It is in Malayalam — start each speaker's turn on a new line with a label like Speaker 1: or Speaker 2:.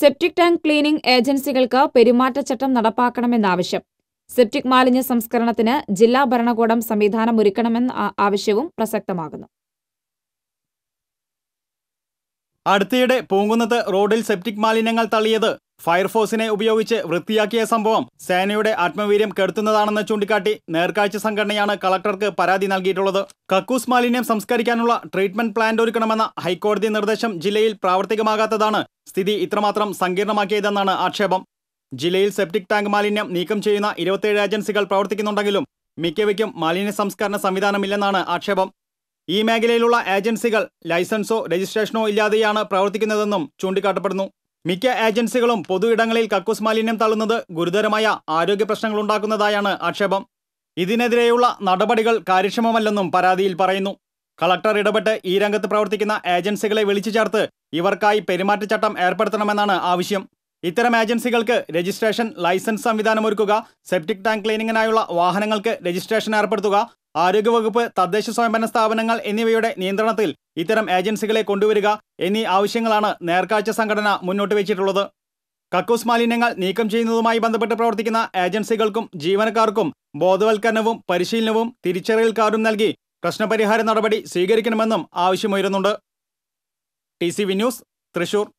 Speaker 1: സെപ്റ്റിക് ടാങ്ക് ക്ലീനിംഗ് ഏജൻസികൾക്ക് പെരുമാറ്റച്ചട്ടം നടപ്പാക്കണമെന്നാവശ്യം സെപ്റ്റിക് മാലിന്യ സംസ്കരണത്തിന് ജില്ലാ ഭരണകൂടം സംവിധാനം ഒരുക്കണമെന്ന ആവശ്യവും പ്രസക്തമാകുന്നു
Speaker 2: അടുത്തിടെ പൂങ്കുന്നത്ത് റോഡിൽ സെപ്റ്റിക് മാലിന്യങ്ങൾ തള്ളിയത് ഫയർഫോഴ്സിനെ ഉപയോഗിച്ച് വൃത്തിയാക്കിയ സംഭവം സേനയുടെ ആത്മവീര്യം കെടുത്തുന്നതാണെന്ന് ചൂണ്ടിക്കാട്ടി നേർക്കാഴ്ച സംഘടനയാണ് കളക്ടർക്ക് പരാതി നൽകിയിട്ടുള്ളത് കക്കൂസ് മാലിന്യം സംസ്കരിക്കാനുള്ള ട്രീറ്റ്മെന്റ് പ്ലാന്റ് ഒരുക്കണമെന്ന ഹൈക്കോടതി നിർദ്ദേശം ജില്ലയിൽ പ്രാവർത്തികമാകാത്തതാണ് സ്ഥിതി ഇത്രമാത്രം സങ്കീർണമാക്കിയതെന്നാണ് ആക്ഷേപം ജില്ലയിൽ സെപ്റ്റിക് ടാങ്ക് മാലിന്യം നീക്കം ചെയ്യുന്ന ഇരുപത്തേഴ് ഏജൻസികൾ പ്രവർത്തിക്കുന്നുണ്ടെങ്കിലും മിക്കവയ്ക്കും മാലിന്യ സംസ്കരണ സംവിധാനമില്ലെന്നാണ് ആക്ഷേപം ഈ മേഖലയിലുള്ള ഏജൻസികൾ ലൈസൻസോ രജിസ്ട്രേഷനോ ഇല്ലാതെയാണ് പ്രവർത്തിക്കുന്നതെന്നും ചൂണ്ടിക്കാട്ടപ്പെടുന്നു മിക്ക ഏജൻസികളും പൊതു ഇടങ്ങളിൽ കക്കൂസ് മാലിന്യം തള്ളുന്നത് ഗുരുതരമായ ആരോഗ്യ പ്രശ്നങ്ങൾ ഉണ്ടാക്കുന്നതായാണ് ആക്ഷേപം ഇതിനെതിരെയുള്ള നടപടികൾ കാര്യക്ഷമമല്ലെന്നും പരാതിയിൽ പറയുന്നു കളക്ടർ ഇടപെട്ട് ഈ രംഗത്ത് പ്രവർത്തിക്കുന്ന ഏജൻസികളെ വിളിച്ചു ചേർത്ത് ഇവർക്കായി പെരുമാറ്റച്ചട്ടം ഏർപ്പെടുത്തണമെന്നാണ് ആവശ്യം ഇത്തരം ഏജൻസികൾക്ക് രജിസ്ട്രേഷൻ ലൈസൻസ് സംവിധാനം ഒരുക്കുക സെപ്റ്റിക് ടാങ്ക് ക്ലീനിങ്ങിനായുള്ള വാഹനങ്ങൾക്ക് രജിസ്ട്രേഷൻ ഏർപ്പെടുത്തുക ആരോഗ്യവകുപ്പ് തദ്ദേശ സ്വയംഭരണ സ്ഥാപനങ്ങൾ എന്നിവയുടെ നിയന്ത്രണത്തിൽ ഇത്തരം ഏജൻസികളെ കൊണ്ടുവരിക എന്നീ ആവശ്യങ്ങളാണ് നേർക്കാഴ്ച സംഘടന മുന്നോട്ട് വെച്ചിട്ടുള്ളത് കക്കൂസ് മാലിന്യങ്ങൾ നീക്കം ചെയ്യുന്നതുമായി ബന്ധപ്പെട്ട് പ്രവർത്തിക്കുന്ന ഏജൻസികൾക്കും ജീവനക്കാർക്കും ബോധവൽക്കരണവും പരിശീലനവും തിരിച്ചറിയൽ കാർഡും നൽകി പ്രശ്നപരിഹാര നടപടി സ്വീകരിക്കണമെന്നും ആവശ്യമുയരുന്നുണ്ട് T C V news Thrissur